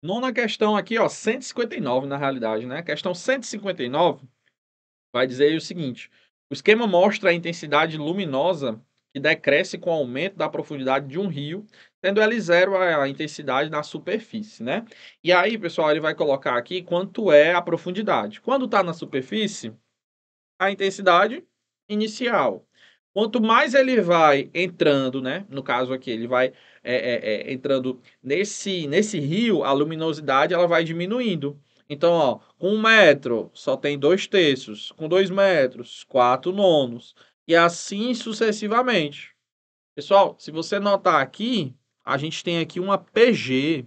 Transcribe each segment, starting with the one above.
Nona questão aqui, ó, 159 na realidade, né? Questão 159 vai dizer o seguinte: o esquema mostra a intensidade luminosa que decresce com o aumento da profundidade de um rio, sendo L zero a intensidade na superfície, né? E aí, pessoal, ele vai colocar aqui quanto é a profundidade. Quando está na superfície, a intensidade inicial. Quanto mais ele vai entrando, né? No caso aqui, ele vai é, é, é, entrando nesse, nesse rio, a luminosidade ela vai diminuindo. Então, ó, com um metro só tem dois terços, com dois metros, quatro nonos, e assim sucessivamente. Pessoal, se você notar aqui, a gente tem aqui uma PG.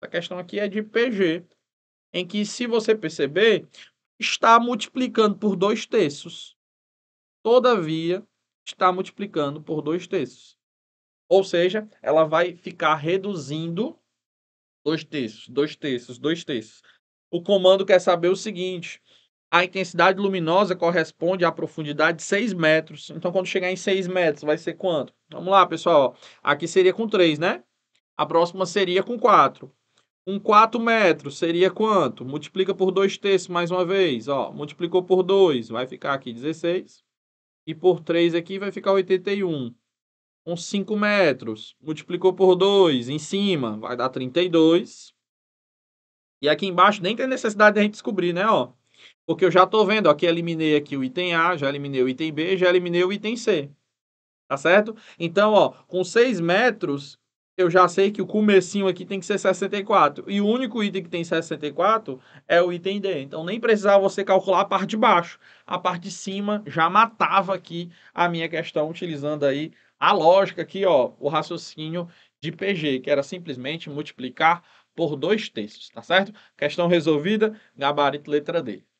A questão aqui é de PG, em que, se você perceber, está multiplicando por dois terços. Todavia, está multiplicando por 2 terços. Ou seja, ela vai ficar reduzindo 2 terços, 2 terços, 2 terços. O comando quer saber o seguinte: a intensidade luminosa corresponde à profundidade de 6 metros. Então, quando chegar em 6 metros, vai ser quanto? Vamos lá, pessoal. Aqui seria com 3, né? A próxima seria com 4. Um 4 metros seria quanto? Multiplica por 2 terços mais uma vez. Ó, multiplicou por 2, vai ficar aqui 16 e por 3 aqui vai ficar 81. Com 5 metros, multiplicou por 2 em cima, vai dar 32. E aqui embaixo nem tem necessidade de a gente descobrir, né? Ó, porque eu já estou vendo, ó, que eliminei aqui o item A, já eliminei o item B, já eliminei o item C. Tá certo? Então, ó, com 6 metros, eu já sei que o comecinho aqui tem que ser 64. E o único item que tem 64 é o item D. Então nem precisava você calcular a parte de baixo. A parte de cima já matava aqui a minha questão, utilizando aí a lógica aqui, ó, o raciocínio de PG, que era simplesmente multiplicar por dois terços, tá certo? Questão resolvida, gabarito letra D.